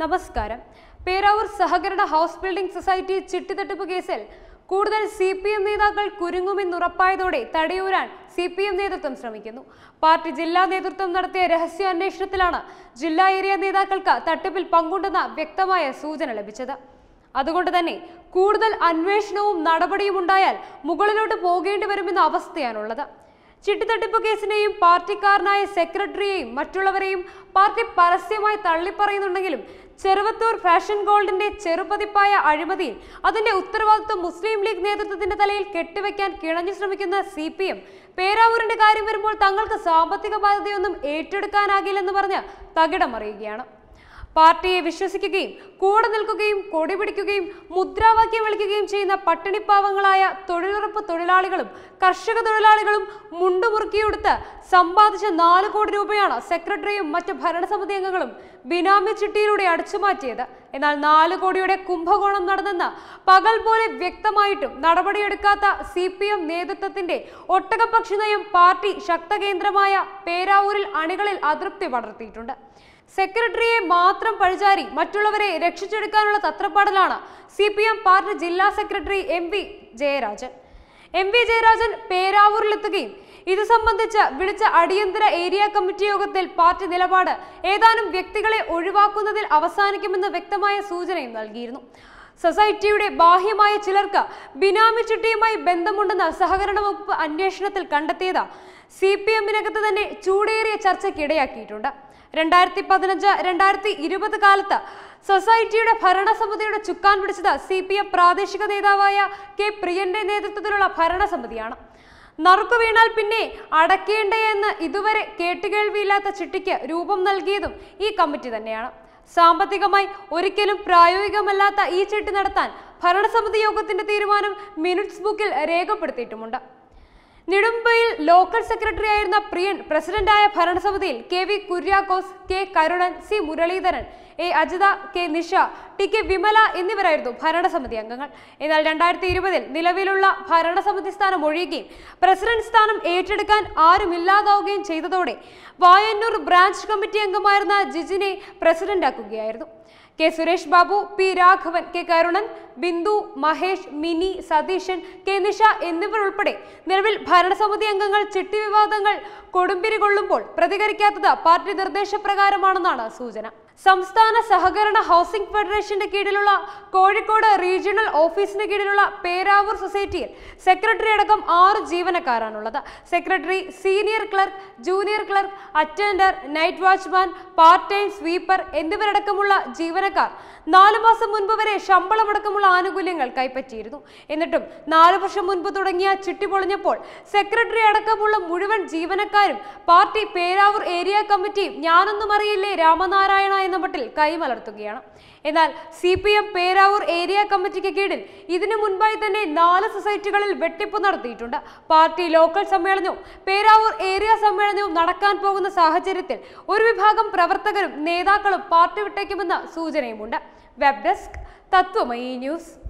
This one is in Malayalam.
നമസ്കാരം പേരാവൂർ സഹകരണ ഹൗസ് ബിൽഡിംഗ് സൊസൈറ്റി ചിട്ടിത്തട്ടിപ്പ് കേസിൽ കൂടുതൽ സി പി എം നേതാക്കൾ കുരുങ്ങുമെന്നുറപ്പായതോടെ തടയൂരാൻ സി പി എം നേതൃത്വം ശ്രമിക്കുന്നു പാർട്ടി ജില്ലാ നേതൃത്വം നടത്തിയ രഹസ്യാന്വേഷണത്തിലാണ് ജില്ലാ ഏരിയ നേതാക്കൾക്ക് തട്ടിപ്പിൽ പങ്കുണ്ടെന്ന വ്യക്തമായ സൂചന ലഭിച്ചത് അതുകൊണ്ട് തന്നെ കൂടുതൽ അന്വേഷണവും നടപടിയും ഉണ്ടായാൽ മുകളിലോട്ട് പോകേണ്ടി വരുമെന്ന അവസ്ഥയാണുള്ളത് ചിട്ടിത്തട്ടിപ്പ് കേസിനെയും പാർട്ടിക്കാരനായ സെക്രട്ടറിയെയും മറ്റുള്ളവരെയും പാർട്ടി പരസ്യമായി തള്ളിപ്പറയുന്നുണ്ടെങ്കിലും ചെറുവത്തൂർ ഫാഷൻ ഗോൾഡിന്റെ ചെറുപതിപ്പായ അഴിമതിയിൽ അതിന്റെ ഉത്തരവാദിത്വം മുസ്ലിം ലീഗ് നേതൃത്വത്തിന്റെ തലയിൽ കെട്ടിവെക്കാൻ കിണഞ്ഞു ശ്രമിക്കുന്ന സി പി എം പേരാവൂരിന്റെ കാര്യം വരുമ്പോൾ തങ്ങൾക്ക് സാമ്പത്തിക ബാധ്യതയൊന്നും ഏറ്റെടുക്കാനാകില്ലെന്ന് പറഞ്ഞ് തകിടമറിയുകയാണ് പാർട്ടിയെ വിശ്വസിക്കുകയും കൂടെ നിൽക്കുകയും കൊടിപിടിക്കുകയും മുദ്രാവാക്യം വിളിക്കുകയും ചെയ്യുന്ന പട്ടിണിപ്പാവങ്ങളായ തൊഴിലുറപ്പ് തൊഴിലാളികളും കർഷക തൊഴിലാളികളും മുണ്ടുമുറുക്കിയെടുത്ത് സമ്പാദിച്ച നാല് കോടി രൂപയാണ് സെക്രട്ടറിയും മറ്റ് ഭരണസമിതി അംഗങ്ങളും ബിനാമി ചിട്ടിയിലൂടെ അടച്ചുമാറ്റിയത് എന്നാൽ നാല് കോടിയുടെ കുംഭകോണം നടന്നെന്ന് പകൽ പോലെ വ്യക്തമായിട്ടും നടപടിയെടുക്കാത്ത സി പി എം നേതൃത്വത്തിന്റെ ഒട്ടകപക്ഷി നയം പാർട്ടി ശക്തകേന്ദ്രമായ പേരാവൂരിൽ അണികളിൽ അതൃപ്തി വളർത്തിയിട്ടുണ്ട് സെക്രട്ടറിയെ മാത്രം പഴിചാരി മറ്റുള്ളവരെ രക്ഷിച്ചെടുക്കാനുള്ള തത്രപ്പാടലാണ് സി പി എം പാർട്ടി ജില്ലാ secretary M V Jayarajan M V Jayarajan പേരാവൂരിലെത്തുകയും ഇത് സംബന്ധിച്ച് വിളിച്ച അടിയന്തര ഏരിയ കമ്മിറ്റി യോഗത്തിൽ പാർട്ടി നിലപാട് ഏതാനും വ്യക്തികളെ ഒഴിവാക്കുന്നതിൽ അവസാനിക്കുമെന്ന് വ്യക്തമായ സൂചനയും നൽകിയിരുന്നു സൊസൈറ്റിയുടെ ബാഹ്യമായ ചിലർക്ക് ബിനാമി ചിട്ടിയുമായി ബന്ധമുണ്ടെന്ന സഹകരണ വകുപ്പ് അന്വേഷണത്തിൽ കണ്ടെത്തിയതാണ് സി പി എമ്മിനകത്ത് തന്നെ ചൂടേറിയ ചർച്ചയ്ക്ക് ഇടയാക്കിയിട്ടുണ്ട് രണ്ടായിരത്തി പതിനഞ്ച് രണ്ടായിരത്തി ഇരുപത് കാലത്ത് സൊസൈറ്റിയുടെ ഭരണസമിതിയുടെ ചുക്കാൻ പിടിച്ചത് സി പി എം പ്രാദേശിക നേതാവായ കെ പ്രിയന്റെ നേതൃത്വത്തിലുള്ള ഭരണസമിതിയാണ് നറുക്കു വീണാൽ പിന്നെ അടക്കേണ്ട എന്ന് ഇതുവരെ കേട്ടുകേൾവിയില്ലാത്ത ചിട്ടിക്ക് രൂപം നൽകിയതും ഈ കമ്മിറ്റി തന്നെയാണ് സാമ്പത്തികമായി ഒരിക്കലും പ്രായോഗികമല്ലാത്ത ഈ ചിട്ടി നടത്താൻ ഭരണസമിതി യോഗത്തിന്റെ തീരുമാനം മിനിറ്റ്സ് ബുക്കിൽ രേഖപ്പെടുത്തിയിട്ടുമുണ്ട് നെടുമ്പയിൽ ലോക്കൽ സെക്രട്ടറി ആയിരുന്ന പ്രിയൻ പ്രസിഡന്റായ ഭരണസമിതിയിൽ K V Kuriakose K Karunan C Muraleedharan A Ajitha K Nisha T K Vimala എന്നിവരായിരുന്നു ഭരണസമിതി അംഗങ്ങൾ എന്നാൽ രണ്ടായിരത്തി ഇരുപതിൽ നിലവിലുള്ള ഭരണസമിതി സ്ഥാനം ഒഴിയുകയും പ്രസിഡന്റ് സ്ഥാനം ഏറ്റെടുക്കാൻ ആരുമില്ലാതാവുകയും ചെയ്തതോടെ വായന്നൂർ ബ്രാഞ്ച് കമ്മിറ്റി അംഗമായിരുന്ന ജിജിനെ പ്രസിഡന്റാക്കുകയായിരുന്നു K Suresh Babu P Raghavan K Karunan Bindu Mahesh Mini Satheesan K Nisha എന്നിവർ ഉൾപ്പെടെ നിലവിൽ ഭരണസമിതി അംഗങ്ങൾ ചിട്ടി വിവാദങ്ങൾ കൊടുമ്പിരി കൊള്ളുമ്പോൾ പ്രതികരിക്കാത്തത് പാർട്ടി നിർദ്ദേശപ്രകാരമാണെന്നാണ് സൂചന സംസ്ഥാന സഹകരണ ഹൗസിംഗ് ഫെഡറേഷന്റെ കീഴിലുള്ള കോഴിക്കോട് റീജിയണൽ ഓഫീസിന് കീഴിലുള്ള പേരാവൂർ സൊസൈറ്റിയിൽ സെക്രട്ടറി അടക്കം ആറ് ജീവനക്കാരാണുള്ളത് secretary senior clerk junior clerk attender night watchman part time sweeper എന്നിവരടക്കമുള്ള ജീവനക്കാർ നാലു മാസം മുൻപ് വരെ ശമ്പളമടക്കമുള്ള ആനുകൂല്യങ്ങൾ കൈപ്പറ്റിയിരുന്നു എന്നിട്ടും നാലു വർഷം മുൻപ് തുടങ്ങിയ ചിട്ടി പൊളിഞ്ഞപ്പോൾ സെക്രട്ടറി അടക്കമുള്ള മുഴുവൻ ജീവനക്കാരും പാർട്ടി പേരാവൂർ ഏരിയ കമ്മിറ്റിയും ഞാനൊന്നും അറിയില്ലേ രാമനാരായണ എന്ന കൈമലർത്തുകയാണ് എന്നാൽ C P M Peravoor area കമ്മിറ്റിക്ക് കീഴിൽ ഇതിനു മുൻപായി തന്നെ നാല് സൊസൈറ്റികളിൽ വെട്ടിപ്പ് നടത്തിയിട്ടുണ്ട് പാർട്ടി ലോക്കൽ സമ്മേളനവും പേരാവൂർ ഏരിയ സമ്മേളനവും നടക്കാൻ പോകുന്ന സാഹചര്യത്തിൽ ഒരു വിഭാഗം പ്രവർത്തകരും നേതാക്കളും പാർട്ടി വിട്ടേക്കുമെന്ന സൂചനയുമുണ്ട് വെബ് ഡെസ്ക് തത്വമയി ന്യൂസ്